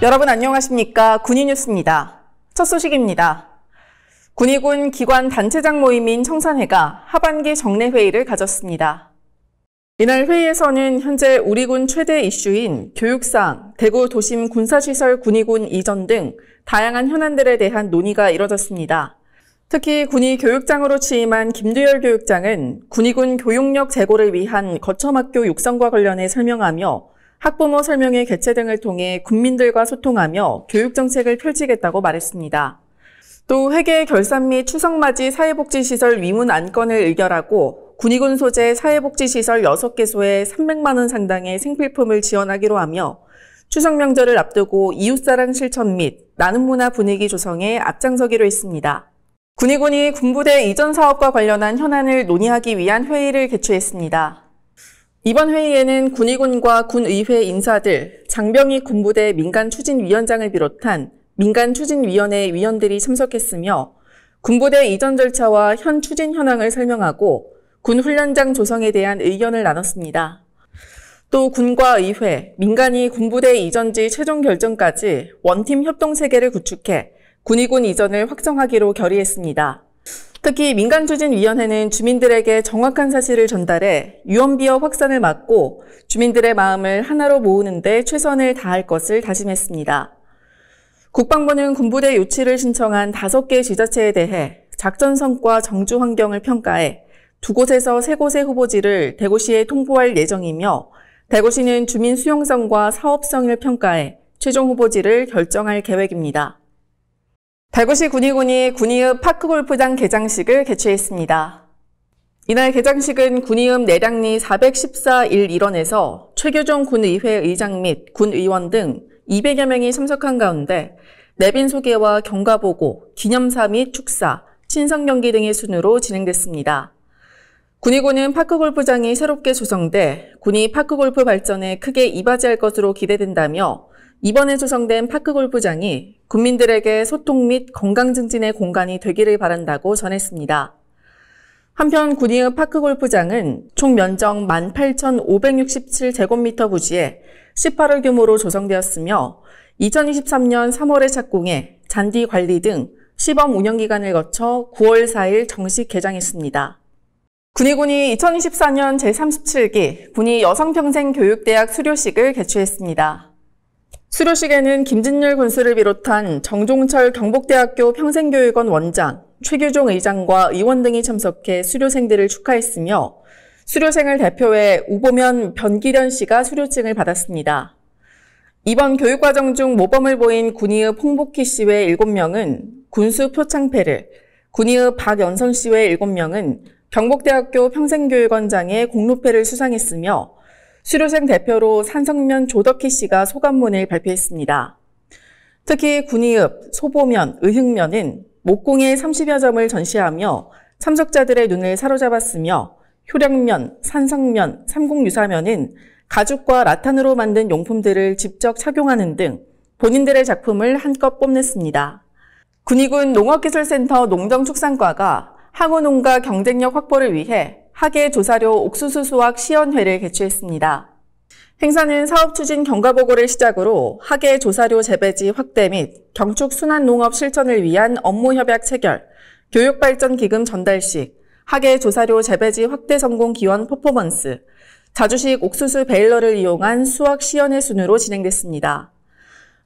여러분 안녕하십니까. 군인뉴스입니다. 첫 소식입니다. 군의군 기관 단체장 모임인 청산회가 하반기 정례회의를 가졌습니다. 이날 회의에서는 현재 우리 군 최대 이슈인 교육상, 대구 도심 군사시설 군의군 이전 등 다양한 현안들에 대한 논의가 이뤄졌습니다. 특히 군이 교육장으로 취임한 김두열 교육장은 군의군 교육력 제고를 위한 거처학교 육성과 관련해 설명하며 학부모 설명회 개최 등을 통해 국민들과 소통하며 교육정책을 펼치겠다고 말했습니다. 또 회계 결산 및 추석맞이 사회복지시설 위문 안건을 의결하고 군의군 소재 사회복지시설 6개소에 300만 원 상당의 생필품을 지원하기로 하며 추석 명절을 앞두고 이웃사랑 실천 및 나눔 문화 분위기 조성에 앞장서기로 했습니다. 군의군이 군부대 이전 사업과 관련한 현안을 논의하기 위한 회의를 개최했습니다. 이번 회의에는 군의군과 군의회 인사들, 장병희 군부대 민간추진위원장을 비롯한 민간추진위원회 위원들이 참석했으며 군부대 이전 절차와 현 추진 현황을 설명하고 군 훈련장 조성에 대한 의견을 나눴습니다. 또 군과 의회, 민간이 군부대 이전지 최종 결정까지 원팀 협동 체계를 구축해 군의군 이전을 확정하기로 결의했습니다. 특히 민간추진위원회는 주민들에게 정확한 사실을 전달해 유언비어 확산을 막고 주민들의 마음을 하나로 모으는데 최선을 다할 것을 다짐했습니다. 국방부는 군부대 유치를 신청한 다섯 개 지자체에 대해 작전 성과 정주 환경을 평가해 두 곳에서 세 곳의 후보지를 대구시에 통보할 예정이며 대구시는 주민 수용성과 사업성을 평가해 최종 후보지를 결정할 계획입니다. 대구시 군의군이 군의읍 파크골프장 개장식을 개최했습니다. 이날 개장식은 군의읍 내량리 414일 1원에서 최규종 군의회 의장 및 군의원 등 200여 명이 참석한 가운데 내빈 소개와 경과보고, 기념사 및 축사, 친선 경기 등의 순으로 진행됐습니다. 군의군은 파크골프장이 새롭게 조성돼 군이 파크골프 발전에 크게 이바지할 것으로 기대된다며 이번에 조성된 파크 골프장이 국민들에게 소통 및 건강 증진의 공간이 되기를 바란다고 전했습니다. 한편 군위의 파크 골프장은 총 면적 18,567제곱미터 부지에 18월 규모로 조성되었으며 2023년 3월에 착공해 잔디 관리 등 시범 운영 기간을 거쳐 9월 4일 정식 개장했습니다. 군의군이 2024년 제37기 군의 여성평생교육대학 수료식을 개최했습니다. 수료식에는 김진열 군수를 비롯한 정종철 경북대학교 평생교육원 원장, 최규종 의장과 의원 등이 참석해 수료생들을 축하했으며 수료생을 대표해 우보면 변기련 씨가 수료증을 받았습니다. 이번 교육과정 중 모범을 보인 군의의 홍복희씨 외 7명은 군수 표창패를, 군의의 박연성 씨외 7명은 경북대학교 평생교육원장의 공로패를 수상했으며 수료생 대표로 산성면 조덕희 씨가 소감문을 발표했습니다. 특히 군의읍, 소보면, 의흥면은 목공의 30여 점을 전시하며 참석자들의 눈을 사로잡았으며 효령면, 산성면, 삼공유사면은 가죽과 라탄으로 만든 용품들을 직접 착용하는 등 본인들의 작품을 한껏 뽐냈습니다. 군의군 농업기술센터 농정축산과가 항우농가 경쟁력 확보를 위해 학예 조사료 옥수수 수확 시연회를 개최했습니다. 행사는 사업 추진 경과 보고를 시작으로 학예 조사료 재배지 확대 및 경축 순환 농업 실천을 위한 업무 협약 체결, 교육 발전 기금 전달식, 학예 조사료 재배지 확대 성공 기원 퍼포먼스, 자주식 옥수수 베일러를 이용한 수확 시연회 순으로 진행됐습니다.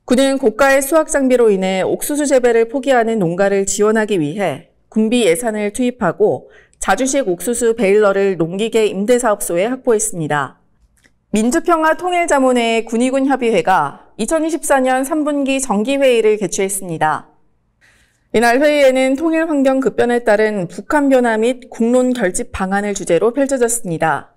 군은 고가의 수확 장비로 인해 옥수수 재배를 포기하는 농가를 지원하기 위해 군비 예산을 투입하고 자주식 옥수수 베일러를 농기계 임대사업소에 확보했습니다. 민주평화 통일자문회 의 군의군 협의회가 2024년 3분기 정기회의를 개최했습니다. 이날 회의에는 통일 환경 급변에 따른 북한 변화 및 국론 결집 방안을 주제로 펼쳐졌습니다.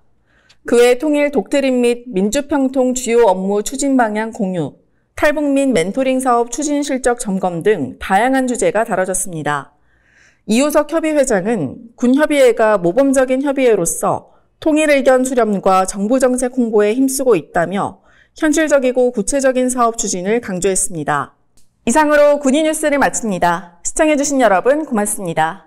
그 외 통일 독트린 및 민주평통 주요 업무 추진 방향 공유, 탈북민 멘토링 사업 추진 실적 점검 등 다양한 주제가 다뤄졌습니다. 이호석 협의회장은 군협의회가 모범적인 협의회로서 통일 의견 수렴과 정부 정책 홍보에 힘쓰고 있다며 현실적이고 구체적인 사업 추진을 강조했습니다. 이상으로 군인 뉴스를 마칩니다. 시청해주신 여러분 고맙습니다.